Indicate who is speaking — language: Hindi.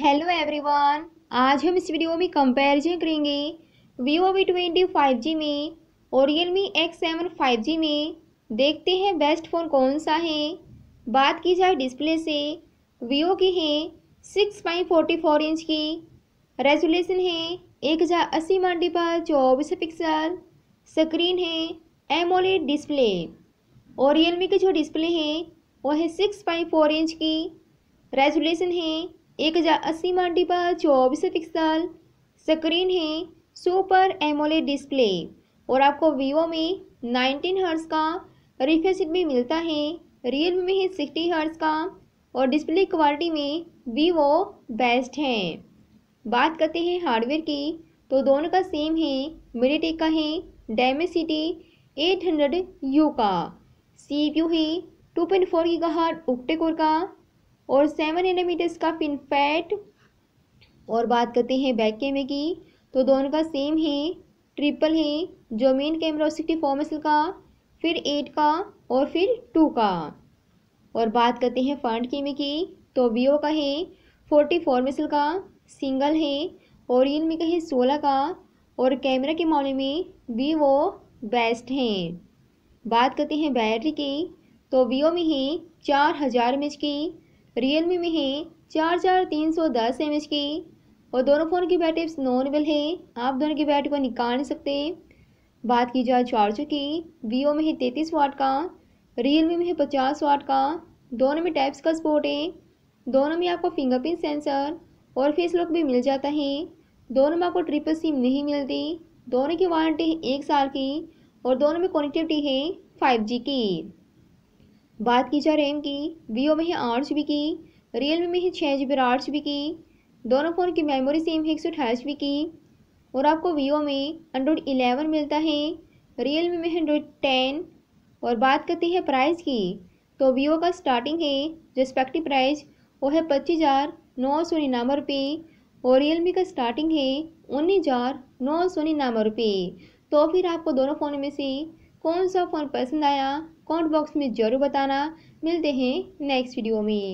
Speaker 1: हेलो एवरीवन आज हम इस वीडियो में कंपैरिजन करेंगे Vivo V twenty five G में और Realme X seven five G में देखते हैं बेस्ट फ़ोन कौन सा है बात की जाए डिस्प्ले से वीवो की है six point forty four inch की रेजोल्यूशन है एक हज़ार अस्सी मंडी पर चौबीस पिक्सल स्क्रीन है एमोलेड डिस्प्ले और रियल मी की जो डिस्प्ले है वो है सिक्स पॉइंट फोर इंच की रेजोल्यूशन है एक हज़ार अस्सी माटी पर चौबीस पिक्सल स्क्रीन है सुपर एमोले डिस्प्ले और आपको वीवो में नाइनटीन हर्ट्स का रिफ्रेश भी मिलता है रियलमी में है सिक्सटी हर्ट्स का और डिस्प्ले क्वालिटी में वीवो बेस्ट है बात करते हैं हार्डवेयर की तो दोनों का सेम है मिडीटेक का है डेमेसिटी एट हंड्रेड यू का सी पी यू है टू पॉइंट फोर की का हार्ड ओक्टेकोर का और सेवन एनामीटर्स का फैट और बात करते हैं बैक कैमरे की तो दोनों का सेम है ट्रिपल है जो मेन कैमरा सिक्सटी फोर मसल का फिर एट का और फिर टू का और बात करते हैं फ्रंट कैमरे की तो वीओ का है फोर्टी मसल का सिंगल है और इनमें का है सोलह का और कैमरा के मामले में वीवो बेस्ट हैं बात करते हैं बैटरी की तो वीओ में है चार हज़ार एम की रियलमी में है चार चार तीन सौ दस एम की और दोनों फ़ोन की बैटरी नॉर्मल है आप दोनों की बैटरी को निकाल नहीं सकते बात की जाए चार्जर की वीओ में है तैंतीस वाट का रियलमी में है पचास वाट का दोनों में टाइप्स का सपोर्ट है दोनों में आपको फिंगरप्रिंट सेंसर और फेस लॉक भी मिल जाता है दोनों में आपको ट्रिपल सिम नहीं मिलती दोनों की वारंटी है एक साल की और दोनों में कनेक्टिविटी है फाइव जी की बात की जाए रैम की वीवो में है आठ जी की रियल में है छः जी बी आठ जी की दोनों फ़ोन की मेमोरी सेम है एक सौ अठाईस जी की और आपको वीवो में एंड्रॉयड इलेवन मिलता है रियल में है एंड्रॉयड टेन और बात करते हैं प्राइस की तो वीवो का स्टार्टिंग है रिस्पेक्टिव प्राइस वो है पच्चीस हज़ार नौ सौ निन्यानवे रुपये और रियलमी का स्टार्टिंग है उन्नीस हज़ार नौ सौ निन्यानवे रुपये तो फिर आपको दोनों फ़ोन में से कौन सा फ़ोन पसंद आया कमेंट बॉक्स में ज़रूर बताना मिलते हैं नेक्स्ट वीडियो में